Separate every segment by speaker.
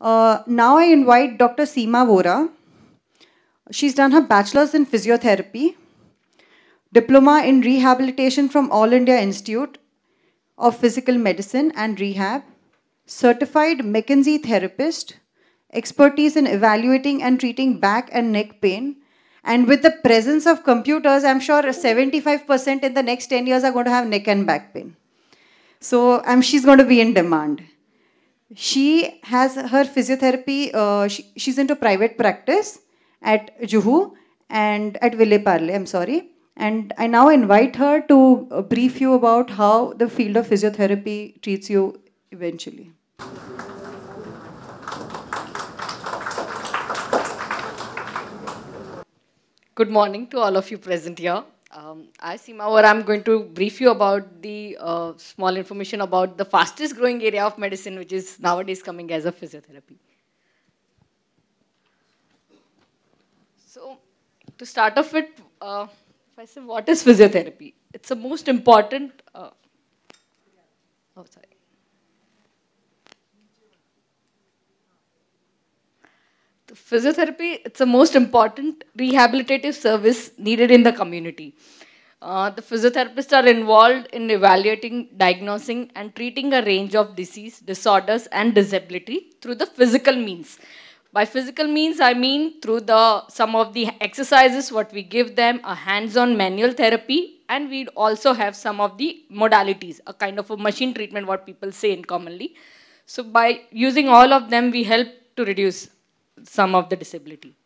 Speaker 1: Uh, now I invite Dr. Seema Vora. She's done her bachelor's in physiotherapy, diploma in rehabilitation from All India Institute of Physical Medicine and Rehab, certified McKinsey therapist, expertise in evaluating and treating back and neck pain. And with the presence of computers, I'm sure 75% in the next 10 years are going to have neck and back pain. So um, she's going to be in demand she has her physiotherapy, uh, she, she's into private practice at Juhu and at Ville Parle, I'm sorry. And I now invite her to uh, brief you about how the field of physiotherapy treats you eventually. Good morning to all of you present here. Um, I, Seema, or I'm going to brief you about the uh, small information about the fastest growing area of medicine, which is nowadays coming as a physiotherapy. So, to start off with, uh, if I say, what is physiotherapy? It's the most important. Uh, oh, sorry. The physiotherapy, it's the most important rehabilitative service needed in the community. Uh, the physiotherapists are involved in evaluating, diagnosing, and treating a range of disease, disorders, and disability through the physical means. By physical means, I mean through the some of the exercises what we give them, a hands-on manual therapy, and we also have some of the modalities, a kind of a machine treatment, what people say in commonly. So by using all of them, we help to reduce some of the disability.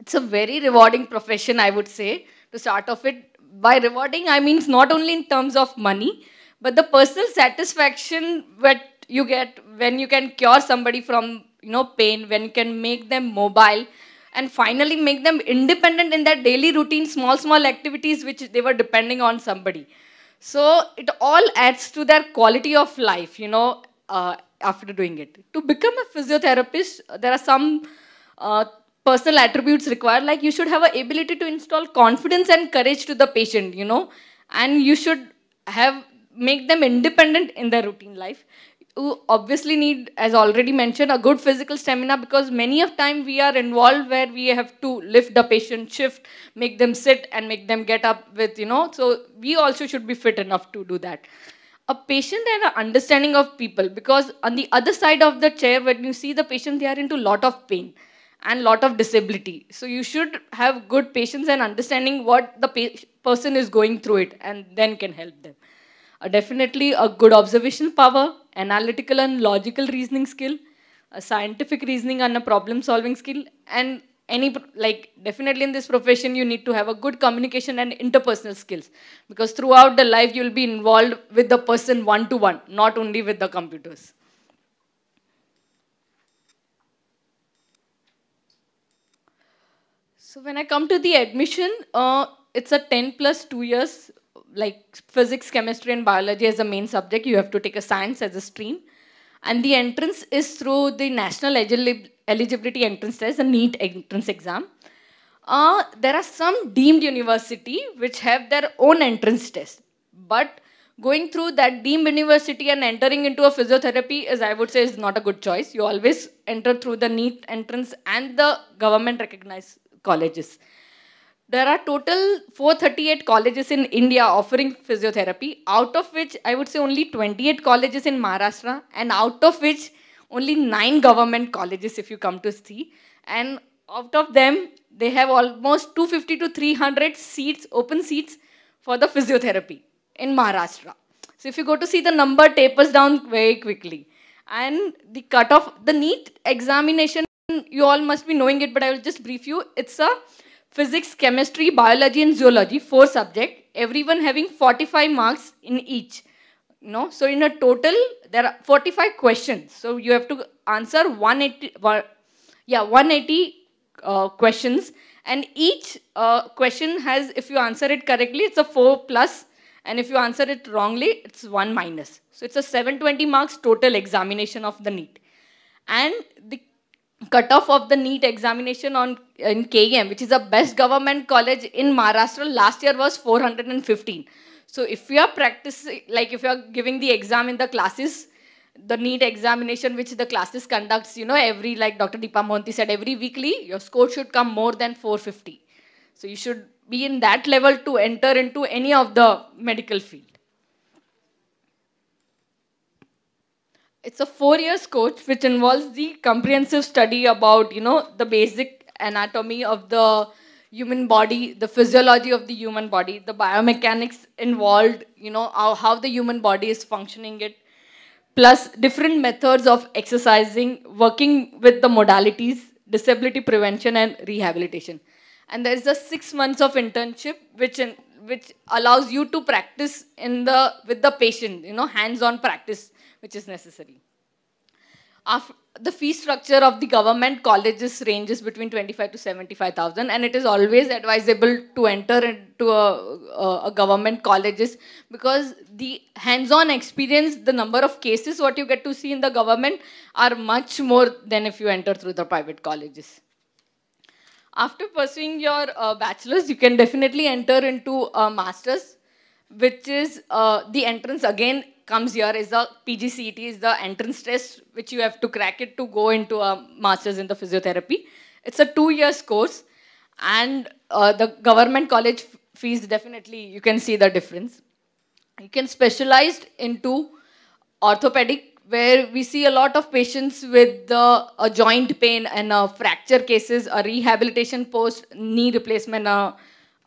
Speaker 1: It's a very rewarding profession, I would say, to start off it. By rewarding, I mean not only in terms of money, but the personal satisfaction that you get when you can cure somebody from you know pain, when you can make them mobile, and finally make them independent in their daily routine, small, small activities which they were depending on somebody. So it all adds to their quality of life, you know, uh, after doing it. To become a physiotherapist, there are some uh, personal attributes required. Like you should have an ability to install confidence and courage to the patient, you know, and you should have make them independent in their routine life. You obviously need, as already mentioned, a good physical stamina because many of time we are involved where we have to lift the patient, shift, make them sit, and make them get up with, you know. So we also should be fit enough to do that a patient and an understanding of people because on the other side of the chair when you see the patient they are into lot of pain and lot of disability so you should have good patience and understanding what the person is going through it and then can help them uh, definitely a good observation power analytical and logical reasoning skill a scientific reasoning and a problem solving skill and any like definitely in this profession you need to have a good communication and interpersonal skills because throughout the life you'll be involved with the person one to one not only with the computers so when i come to the admission uh, it's a 10 plus 2 years like physics chemistry and biology as a main subject you have to take a science as a stream and the entrance is through the national eligibility eligibility entrance test, the NEET entrance exam. Uh, there are some deemed university which have their own entrance test. But going through that deemed university and entering into a physiotherapy is, I would say, is not a good choice. You always enter through the NEET entrance and the government recognized colleges. There are total 438 colleges in India offering physiotherapy, out of which I would say only 28 colleges in Maharashtra, and out of which only nine government colleges if you come to see. And out of them, they have almost 250 to 300 seats, open seats for the physiotherapy in Maharashtra. So if you go to see the number tapers down very quickly. And the cutoff, the neat examination, you all must be knowing it, but I will just brief you. It's a physics, chemistry, biology and zoology, four subject, everyone having 45 marks in each. No, so in a total, there are 45 questions. So you have to answer 180, yeah, 180 uh, questions. And each uh, question has, if you answer it correctly, it's a 4 plus, And if you answer it wrongly, it's 1 minus. So it's a 720 marks total examination of the NEET. And the cutoff of the NEET examination on in KM, which is the best government college in Maharashtra, last year was 415. So if you are practicing, like if you are giving the exam in the classes, the neat examination which the classes conducts, you know, every, like Dr. Deepa Monti said, every weekly, your score should come more than 450. So you should be in that level to enter into any of the medical field. It's a 4 years course which involves the comprehensive study about, you know, the basic anatomy of the human body, the physiology of the human body, the biomechanics involved, you know, how, how the human body is functioning it, plus different methods of exercising, working with the modalities, disability prevention and rehabilitation. And there's a six months of internship, which in, which allows you to practice in the with the patient, you know, hands-on practice, which is necessary the fee structure of the government colleges ranges between 25 to 75,000 and it is always advisable to enter into a, a government colleges because the hands-on experience, the number of cases what you get to see in the government are much more than if you enter through the private colleges. After pursuing your uh, bachelor's, you can definitely enter into a master's which is uh, the entrance again comes here is the PGCET is the entrance test which you have to crack it to go into a master's in the physiotherapy. It's a two years course and uh, the government college fees definitely you can see the difference. You can specialize into orthopedic where we see a lot of patients with uh, a joint pain and uh, fracture cases, a rehabilitation post, knee replacement, a uh,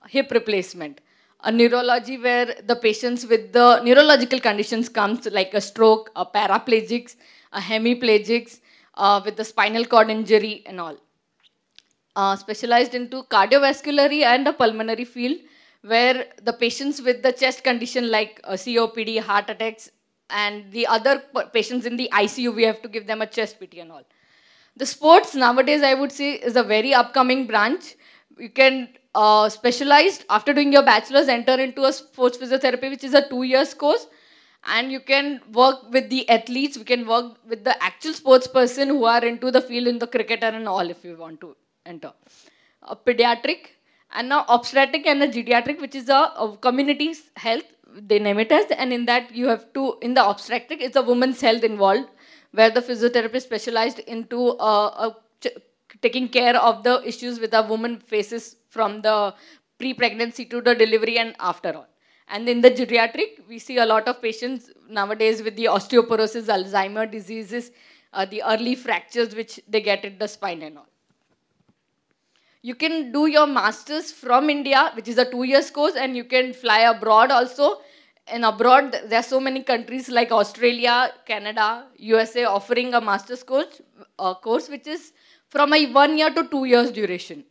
Speaker 1: hip replacement a neurology where the patients with the neurological conditions comes like a stroke, a paraplegics, a hemiplegics, uh, with the spinal cord injury and all. Uh, specialized into cardiovascular and the pulmonary field where the patients with the chest condition like uh, COPD, heart attacks and the other patients in the ICU, we have to give them a chest PT and all. The sports nowadays I would say is a very upcoming branch. You can uh, specialized after doing your bachelor's enter into a sports physiotherapy which is a two years course and you can work with the athletes we can work with the actual sports person who are into the field in the cricketer and all if you want to enter a pediatric and now obstetric and a geriatric which is a, a community health they name it as and in that you have to in the obstetric it's a woman's health involved where the physiotherapist specialized into a, a taking care of the issues with a woman faces from the pre-pregnancy to the delivery and after all. And in the geriatric, we see a lot of patients nowadays with the osteoporosis, Alzheimer diseases, uh, the early fractures which they get at the spine and all. You can do your master's from India, which is a two years course, and you can fly abroad also. And abroad, there are so many countries like Australia, Canada, USA offering a master's course, uh, course which is from a one year to two years duration.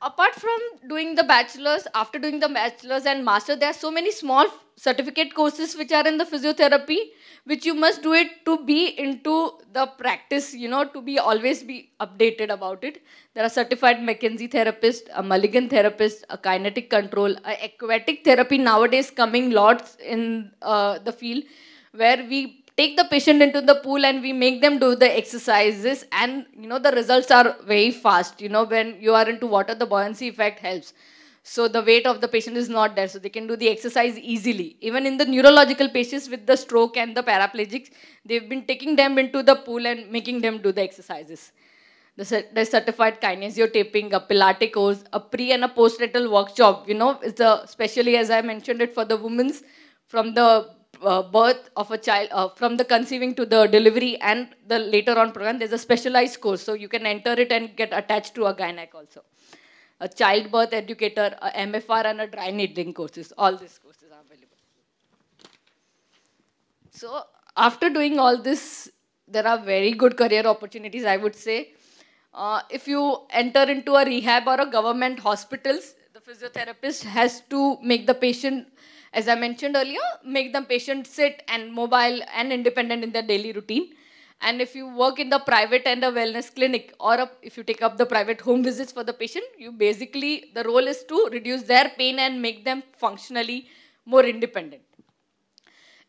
Speaker 1: Apart from doing the bachelor's, after doing the bachelor's and master, there are so many small certificate courses which are in the physiotherapy, which you must do it to be into the practice, you know, to be always be updated about it. There are certified McKenzie therapist, a Mulligan therapist, a kinetic control, a aquatic therapy nowadays coming lots in uh, the field where we take the patient into the pool and we make them do the exercises and you know the results are very fast you know when you are into water the buoyancy effect helps so the weight of the patient is not there so they can do the exercise easily even in the neurological patients with the stroke and the paraplegics they've been taking them into the pool and making them do the exercises the, the certified kinesiotaping, a Pilates course, a pre and a postnatal workshop. You know, it's the especially as I mentioned it for the women's from the uh, birth of a child, uh, from the conceiving to the delivery and the later on program, there's a specialized course. So you can enter it and get attached to a gynec also. A childbirth educator, a MFR and a dry needling courses. All these courses are available. So after doing all this, there are very good career opportunities, I would say. Uh, if you enter into a rehab or a government hospitals, the physiotherapist has to make the patient as I mentioned earlier, make the patient sit and mobile and independent in their daily routine. And if you work in the private and a wellness clinic, or a, if you take up the private home visits for the patient, you basically, the role is to reduce their pain and make them functionally more independent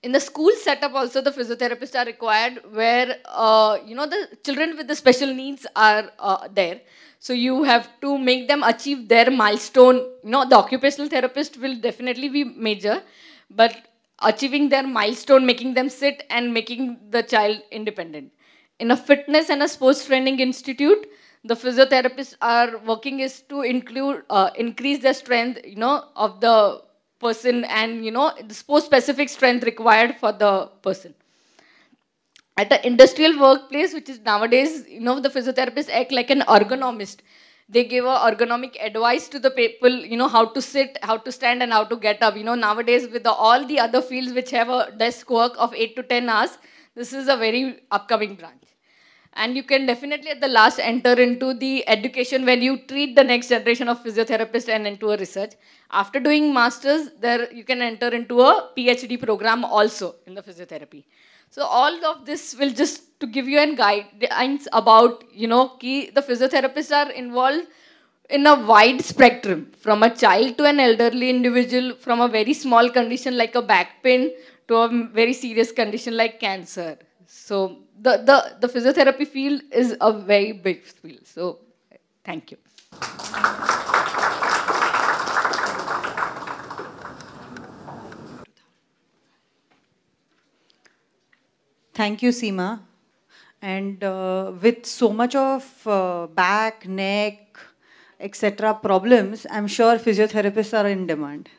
Speaker 1: in the school setup also the physiotherapists are required where uh, you know the children with the special needs are uh, there so you have to make them achieve their milestone you know the occupational therapist will definitely be major but achieving their milestone making them sit and making the child independent in a fitness and a sports training institute the physiotherapists are working is to include uh, increase the strength you know of the person and you know the sport specific strength required for the person at the industrial workplace which is nowadays you know the physiotherapist act like an ergonomist they give a ergonomic advice to the people you know how to sit how to stand and how to get up you know nowadays with the, all the other fields which have a desk work of 8 to 10 hours this is a very upcoming branch and you can definitely at the last enter into the education when you treat the next generation of physiotherapists and into a research. After doing masters, there you can enter into a PhD program also in the physiotherapy. So all of this will just to give you an guidance about, you know, key, the physiotherapists are involved in a wide spectrum, from a child to an elderly individual, from a very small condition like a back pain to a very serious condition like cancer. So the, the, the physiotherapy field is a very big field. So thank you. Thank you, Seema. And uh, with so much of uh, back, neck, etc. problems, I'm sure physiotherapists are in demand.